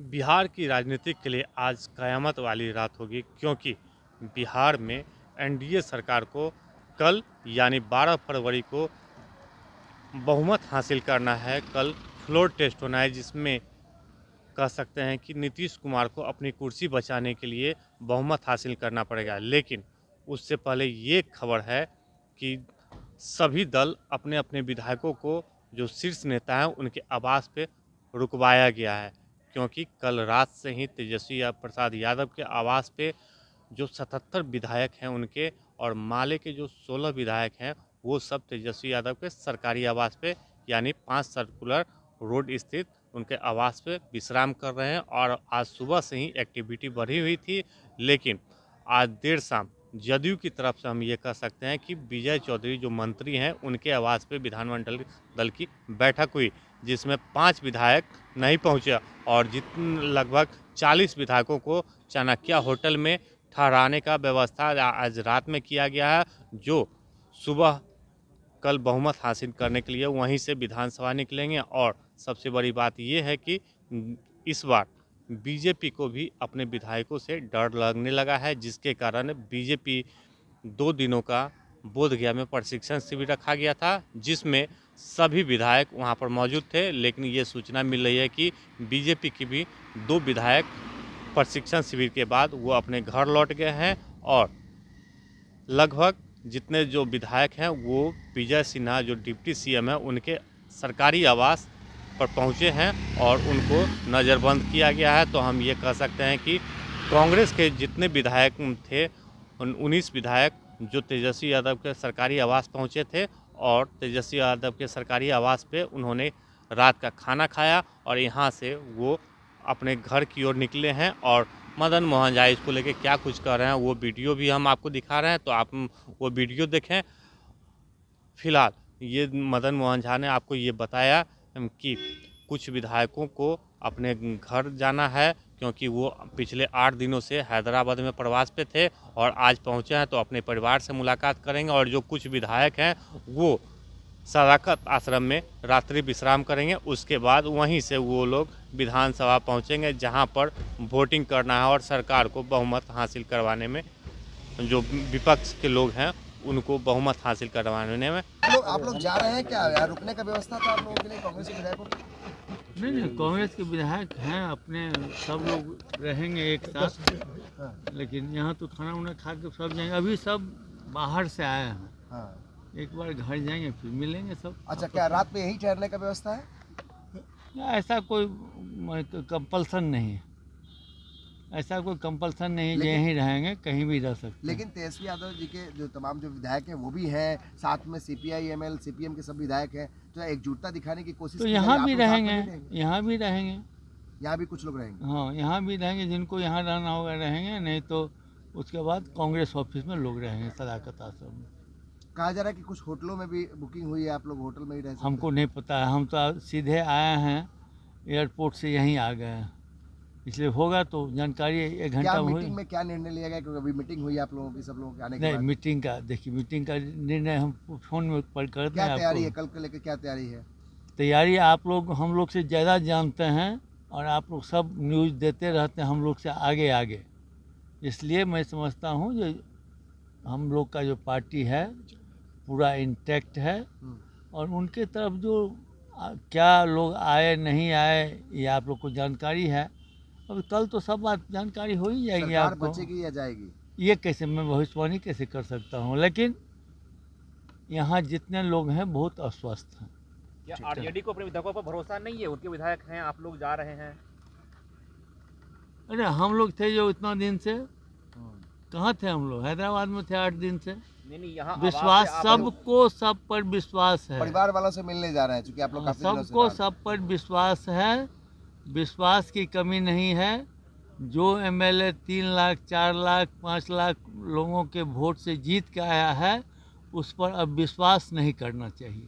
बिहार की राजनीति के लिए आज कयामत वाली रात होगी क्योंकि बिहार में एनडीए सरकार को कल यानी 12 फरवरी को बहुमत हासिल करना है कल फ्लोर टेस्ट होना है जिसमें कह सकते हैं कि नीतीश कुमार को अपनी कुर्सी बचाने के लिए बहुमत हासिल करना पड़ेगा लेकिन उससे पहले ये खबर है कि सभी दल अपने अपने विधायकों को जो शीर्ष नेता हैं उनके आवास पे रुकवाया गया है क्योंकि कल रात से ही तेजस्वी प्रसाद यादव के आवास पे जो 77 विधायक हैं उनके और माले के जो 16 विधायक हैं वो सब तेजस्वी यादव के सरकारी आवास पे यानी पाँच सर्कुलर रोड स्थित उनके आवास पे विश्राम कर रहे हैं और आज सुबह से ही एक्टिविटी बढ़ी हुई थी लेकिन आज देर शाम जदयू की तरफ से हम ये कह सकते हैं कि विजय चौधरी जो मंत्री हैं उनके आवास पे विधानमंडल दल की बैठक हुई जिसमें पाँच विधायक नहीं पहुँचे और जितने लगभग चालीस विधायकों को चाणक्य होटल में ठहराने का व्यवस्था आज रात में किया गया है जो सुबह कल बहुमत हासिल करने के लिए वहीं से विधानसभा निकलेंगे और सबसे बड़ी बात यह है कि इस बार बीजेपी को भी अपने विधायकों से डर लगने लगा है जिसके कारण बीजेपी दो दिनों का बोधगया में प्रशिक्षण शिविर रखा गया था जिसमें सभी विधायक वहां पर मौजूद थे लेकिन ये सूचना मिल रही है कि बीजेपी की भी दो विधायक प्रशिक्षण शिविर के बाद वो अपने घर लौट गए हैं और लगभग जितने जो विधायक हैं वो विजय सिन्हा जो डिप्टी सीएम हैं उनके सरकारी आवास पर पहुंचे हैं और उनको नज़रबंद किया गया है तो हम ये कह सकते हैं कि कांग्रेस के जितने विधायक थे उन उन्नीस विधायक जो तेजस्वी यादव के सरकारी आवास पहुंचे थे और तेजस्वी यादव के सरकारी आवास पे उन्होंने रात का खाना खाया और यहाँ से वो अपने घर की ओर निकले हैं और मदन मोहन झा इसको लेके क्या कुछ कर रहे हैं वो वीडियो भी हम आपको दिखा रहे हैं तो आप वो वीडियो देखें फिलहाल ये मदन मोहन झा ने आपको ये बताया कि कुछ विधायकों को अपने घर जाना है क्योंकि वो पिछले आठ दिनों से हैदराबाद में प्रवास पे थे और आज पहुंचे हैं तो अपने परिवार से मुलाकात करेंगे और जो कुछ विधायक हैं वो सदाकत आश्रम में रात्रि विश्राम करेंगे उसके बाद वहीं से वो लोग विधानसभा पहुंचेंगे जहां पर वोटिंग करना है और सरकार को बहुमत हासिल करवाने में जो विपक्ष के लोग हैं उनको बहुमत हासिल करवाने में आप लोग जा रहे हैं क्या यार रुकने का व्यवस्था था आप लोगों के लिए कांग्रेस विधायकों नहीं नहीं कांग्रेस के विधायक हैं अपने सब लोग रहेंगे एक साथ लेकिन यहाँ तो खाना उना खा के सब जाएंगे अभी सब बाहर से आए हैं हाँ। एक बार घर जाएंगे फिर मिलेंगे सब अच्छा क्या रात में यही ठहरने का व्यवस्था है ऐसा कोई तो कंपल्सन नहीं है ऐसा कोई कंपलसन नहीं यहीं रहेंगे कहीं भी रह सकते लेकिन तेजस्वी यादव जी के जो तमाम जो विधायक हैं वो भी हैं साथ में C P I M L C P M के सब विधायक हैं तो एकजुटता दिखाने की कोशिश तो यहाँ भी रहेंगे यहाँ भी रहेंगे यहाँ भी कुछ लोग रहेंगे हाँ यहाँ भी रहेंगे जिनको यहाँ रहना होगा रहेंगे नहीं तो उसके बाद कांग्रेस ऑफिस में लोग रहेंगे सदाकत आश्रम में कहा जा रहा है कि कुछ होटलों में भी बुकिंग हुई है आप लोग होटल में ही रह हमको नहीं पता है हम तो सीधे आए हैं एयरपोर्ट से यहीं आ गए हैं इसलिए होगा तो जानकारी एक घंटा में मीटिंग में क्या निर्णय लिया गया क्योंकि अभी मीटिंग हुई आप लोगों की सब लोगों के आने नहीं मीटिंग का देखिए मीटिंग का निर्णय हम फोन में पर करते हैं तैयारी है कल को लेकर क्या तैयारी है तैयारी आप लोग हम लोग से ज़्यादा जानते हैं और आप लोग सब न्यूज़ देते रहते हैं हम लोग से आगे आगे इसलिए मैं समझता हूँ जो हम लोग का जो पार्टी है पूरा इंटैक्ट है हम्म। और उनके तरफ जो क्या लोग आए नहीं आए ये आप लोग को जानकारी है अब कल तो सब बात जानकारी हो ही जाएगी आपको बचेगी या जाएगी ये कैसे मैं भविष्यवाणी कैसे कर सकता हूँ लेकिन यहाँ जितने लोग हैं बहुत अस्वस्थ हैं आरजेडी को अपने विधायकों पर भरोसा नहीं है उनके विधायक हैं आप लोग जा रहे हैं अरे हम लोग थे जो इतना दिन से हाँ। कहाँ थे हम लोग हैदराबाद में थे आठ दिन से नहीं नहीं यहाँ विश्वास सबको सब पर विश्वास है परिवार वालों से मिलने जा रहे हैं क्योंकि आप लोग हाँ, सबको सब पर विश्वास है विश्वास की कमी नहीं है जो एमएलए तीन लाख चार लाख पाँच लाख लोगों के वोट से जीत के आया है उस पर अब विश्वास नहीं करना चाहिए